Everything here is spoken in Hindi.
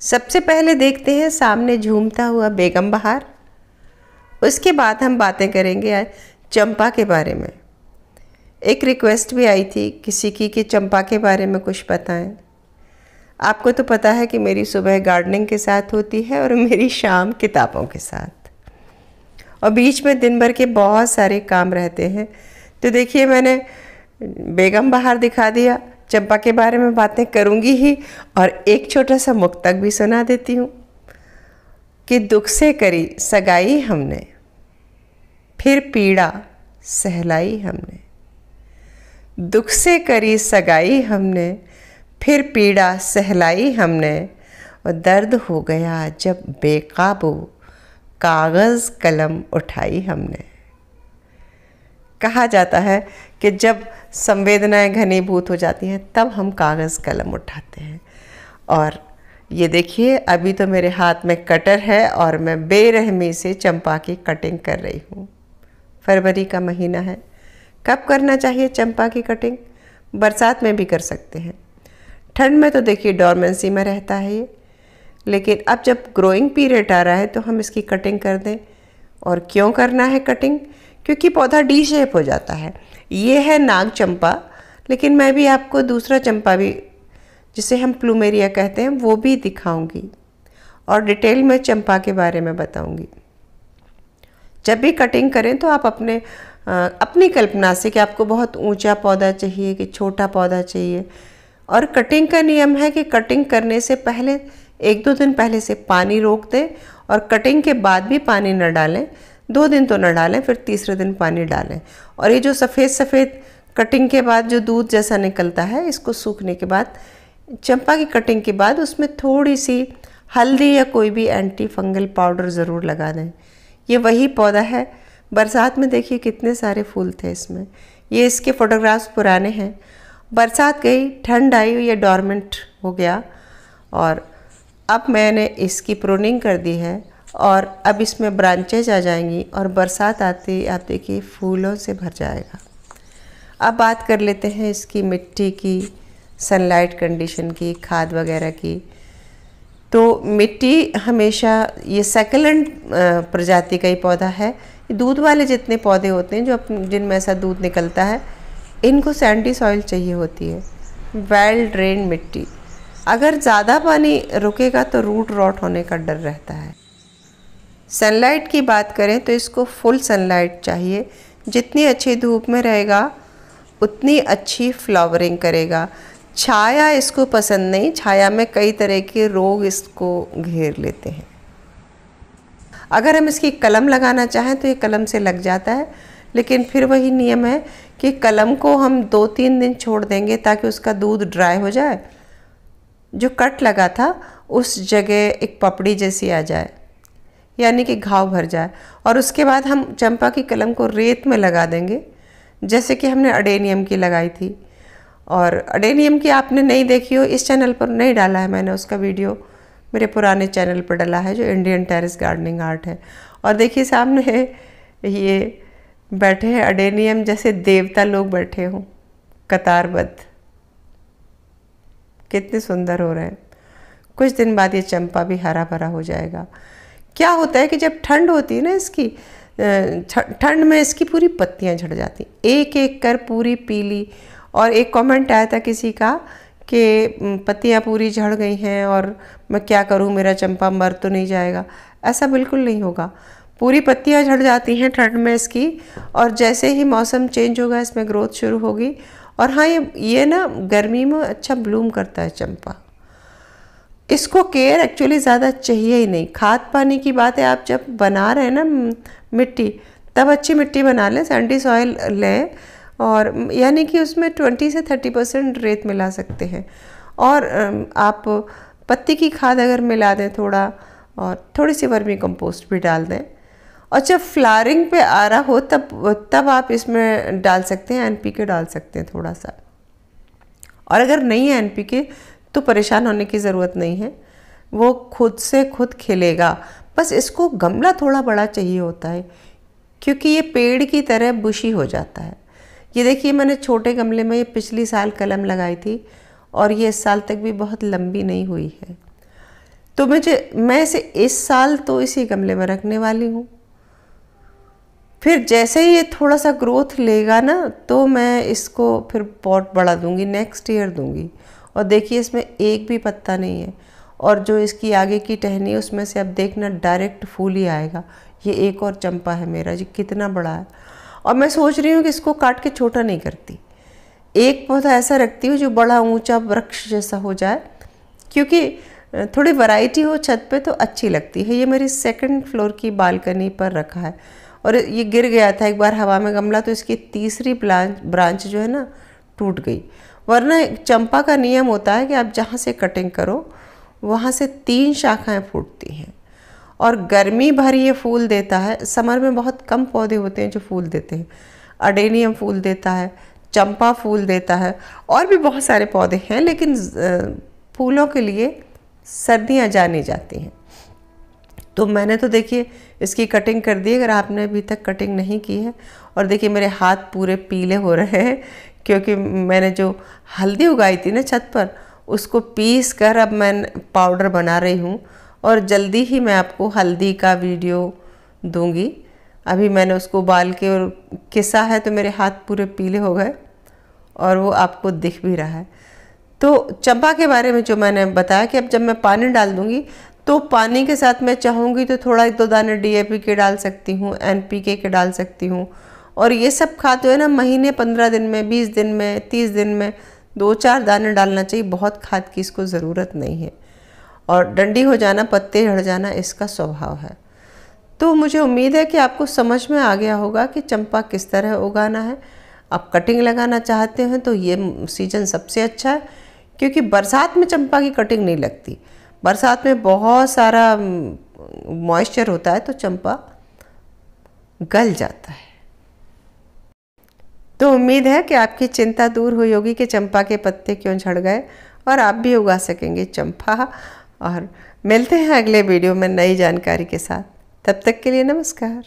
सबसे पहले देखते हैं सामने झूमता हुआ बेगम बहार उसके बाद हम बातें करेंगे चंपा के बारे में एक रिक्वेस्ट भी आई थी किसी की कि चंपा के बारे में कुछ बताएं आपको तो पता है कि मेरी सुबह गार्डनिंग के साथ होती है और मेरी शाम किताबों के साथ और बीच में दिन भर के बहुत सारे काम रहते हैं तो देखिए मैंने बेगम बाहर दिखा दिया चंपा के बारे में बातें करूँगी ही और एक छोटा सा मुक्तक भी सुना देती हूँ कि दुख से करी सगाई हमने फिर पीड़ा सहलाई हमने दुख से करी सगाई हमने फिर पीड़ा सहलाई हमने और दर्द हो गया जब बेकाबू कागज़ कलम उठाई हमने कहा जाता है कि जब संवेदनाएं घनीभूत हो जाती हैं तब हम कागज़ कलम उठाते हैं और ये देखिए अभी तो मेरे हाथ में कटर है और मैं बेरहमी से चंपा की कटिंग कर रही हूँ फरवरी का महीना है कब करना चाहिए चंपा की कटिंग बरसात में भी कर सकते हैं ठंड में तो देखिए डॉर्मेंसी में रहता है ये लेकिन अब जब ग्रोइंग पीरियड आ रहा है तो हम इसकी कटिंग कर दें और क्यों करना है कटिंग क्योंकि पौधा डी शेप हो जाता है ये है नाग चंपा लेकिन मैं भी आपको दूसरा चंपा भी जिसे हम प्लूमेरिया कहते हैं वो भी दिखाऊंगी और डिटेल में चंपा के बारे में बताऊंगी जब भी कटिंग करें तो आप अपने अपनी कल्पना से कि आपको बहुत ऊंचा पौधा चाहिए कि छोटा पौधा चाहिए और कटिंग का नियम है कि कटिंग करने से पहले एक दो दिन पहले से पानी रोक दें और कटिंग के बाद भी पानी न डालें दो दिन तो ना डालें फिर तीसरे दिन पानी डालें और ये जो सफ़ेद सफ़ेद कटिंग के बाद जो दूध जैसा निकलता है इसको सूखने के बाद चंपा की कटिंग के बाद उसमें थोड़ी सी हल्दी या कोई भी एंटी फंगल पाउडर ज़रूर लगा दें ये वही पौधा है बरसात में देखिए कितने सारे फूल थे इसमें ये इसके फ़ोटोग्राफ्स पुराने हैं बरसात गई ठंड आई ये डॉर्मेंट हो गया और अब मैंने इसकी प्रोनिंग कर दी है और अब इसमें ब्रांचेज आ जाएंगी और बरसात आती आप देखिए फूलों से भर जाएगा अब बात कर लेते हैं इसकी मिट्टी की सनलाइट कंडीशन की खाद वगैरह की तो मिट्टी हमेशा ये सेकलेंट प्रजाति का ही पौधा है दूध वाले जितने पौधे होते हैं जो जिनमें ऐसा दूध निकलता है इनको सैंडी सॉइल चाहिए होती है वेल ड्रेन मिट्टी अगर ज़्यादा पानी रुकेगा तो रूट रॉट होने का डर रहता है सनलाइट की बात करें तो इसको फुल सनलाइट चाहिए जितनी अच्छी धूप में रहेगा उतनी अच्छी फ्लावरिंग करेगा छाया इसको पसंद नहीं छाया में कई तरह के रोग इसको घेर लेते हैं अगर हम इसकी कलम लगाना चाहें तो ये कलम से लग जाता है लेकिन फिर वही नियम है कि कलम को हम दो तीन दिन छोड़ देंगे ताकि उसका दूध ड्राई हो जाए जो कट लगा था उस जगह एक पपड़ी जैसी आ जाए यानी कि घाव भर जाए और उसके बाद हम चंपा की कलम को रेत में लगा देंगे जैसे कि हमने अडेनियम की लगाई थी और अडेनियम की आपने नहीं देखी हो इस चैनल पर नहीं डाला है मैंने उसका वीडियो मेरे पुराने चैनल पर डाला है जो इंडियन टेरिस गार्डनिंग आर्ट है और देखिए सामने ये बैठे हैं अडेनियम जैसे देवता लोग बैठे हों कतारबद्ध कितने सुंदर हो रहे हैं कुछ दिन बाद ये चंपा भी हरा भरा हो जाएगा क्या होता है कि जब ठंड होती है ना इसकी ठंड में इसकी पूरी पत्तियाँ झड़ जाती एक एक कर पूरी पीली और एक कमेंट आया था किसी का कि पत्तियाँ पूरी झड़ गई हैं और मैं क्या करूँ मेरा चंपा मर तो नहीं जाएगा ऐसा बिल्कुल नहीं होगा पूरी पत्तियाँ झड़ जाती हैं ठंड में इसकी और जैसे ही मौसम चेंज होगा इसमें ग्रोथ शुरू होगी और हाँ ये ये ना गर्मी में अच्छा ब्लूम करता है चंपा इसको केयर एक्चुअली ज़्यादा चाहिए ही नहीं खाद पानी की बात है आप जब बना रहे हैं ना मिट्टी तब अच्छी मिट्टी बना लें सैंडी सॉइल लें और यानी कि उसमें ट्वेंटी से थर्टी परसेंट रेत मिला सकते हैं और आप पत्ती की खाद अगर मिला दें थोड़ा और थोड़ी सी वर्मी कंपोस्ट भी डाल दें और जब फ्लारिंग पे आ रहा हो तब तब आप इसमें डाल सकते हैं एनपीके डाल सकते हैं थोड़ा सा और अगर नहीं है एनपीके तो परेशान होने की ज़रूरत नहीं है वो खुद से खुद खिलेगा बस इसको गमला थोड़ा बड़ा चाहिए होता है क्योंकि ये पेड़ की तरह बुशी हो जाता है ये देखिए मैंने छोटे गमले में ये पिछली साल कलम लगाई थी और ये इस साल तक भी बहुत लंबी नहीं हुई है तो मुझे मैं इसे इस साल तो इसी गमले में रखने वाली हूँ फिर जैसे ही ये थोड़ा सा ग्रोथ लेगा ना तो मैं इसको फिर पॉट बढ़ा दूँगी नेक्स्ट ईयर दूँगी और देखिए इसमें एक भी पत्ता नहीं है और जो इसकी आगे की टहनी है उसमें से अब देखना डायरेक्ट फूल ही आएगा ये एक और चंपा है मेरा जी कितना बड़ा है और मैं सोच रही हूँ कि इसको काट के छोटा नहीं करती एक पौधा ऐसा रखती हूँ जो बड़ा ऊंचा वृक्ष जैसा हो जाए क्योंकि थोड़ी वैरायटी हो छत पे तो अच्छी लगती है ये मेरी सेकंड फ्लोर की बालकनी पर रखा है और ये गिर गया था एक बार हवा में गमला तो इसकी तीसरी ब्रांच ब्रांच जो है ना टूट गई वरना चंपा का नियम होता है कि आप जहाँ से कटिंग करो वहाँ से तीन शाखाएँ फूटती हैं और गर्मी भर ये फूल देता है समर में बहुत कम पौधे होते हैं जो फूल देते हैं अडेनियम फूल देता है चंपा फूल देता है और भी बहुत सारे पौधे हैं लेकिन फूलों के लिए सर्दियाँ जानी जाती हैं तो मैंने तो देखिए इसकी कटिंग कर दी अगर आपने अभी तक कटिंग नहीं की है और देखिए मेरे हाथ पूरे पीले हो रहे हैं क्योंकि मैंने जो हल्दी उगाई थी ना छत पर उसको पीस कर अब मैं पाउडर बना रही हूँ और जल्दी ही मैं आपको हल्दी का वीडियो दूँगी अभी मैंने उसको उबाल के और किसा है तो मेरे हाथ पूरे पीले हो गए और वो आपको दिख भी रहा है तो चंपा के बारे में जो मैंने बताया कि अब जब मैं पानी डाल दूँगी तो पानी के साथ मैं चाहूँगी तो थोड़ा एक दो दाने डी के डाल सकती हूँ एन के डाल सकती हूँ और ये सब खाद जो ना महीने पंद्रह दिन में बीस दिन में तीस दिन में दो चार दाने डालना चाहिए बहुत खाद की इसको ज़रूरत नहीं है और डंडी हो जाना पत्ते झड़ जाना इसका स्वभाव है तो मुझे उम्मीद है कि आपको समझ में आ गया होगा कि चंपा किस तरह उगाना है आप कटिंग लगाना चाहते हैं तो ये सीज़न सबसे अच्छा है क्योंकि बरसात में चंपा की कटिंग नहीं लगती बरसात में बहुत सारा मॉइस्चर होता है तो चंपा गल जाता है तो उम्मीद है कि आपकी चिंता दूर हुई होगी कि चंपा के पत्ते क्यों झड़ गए और आप भी उगा सकेंगे चंपा और मिलते हैं अगले वीडियो में नई जानकारी के साथ तब तक के लिए नमस्कार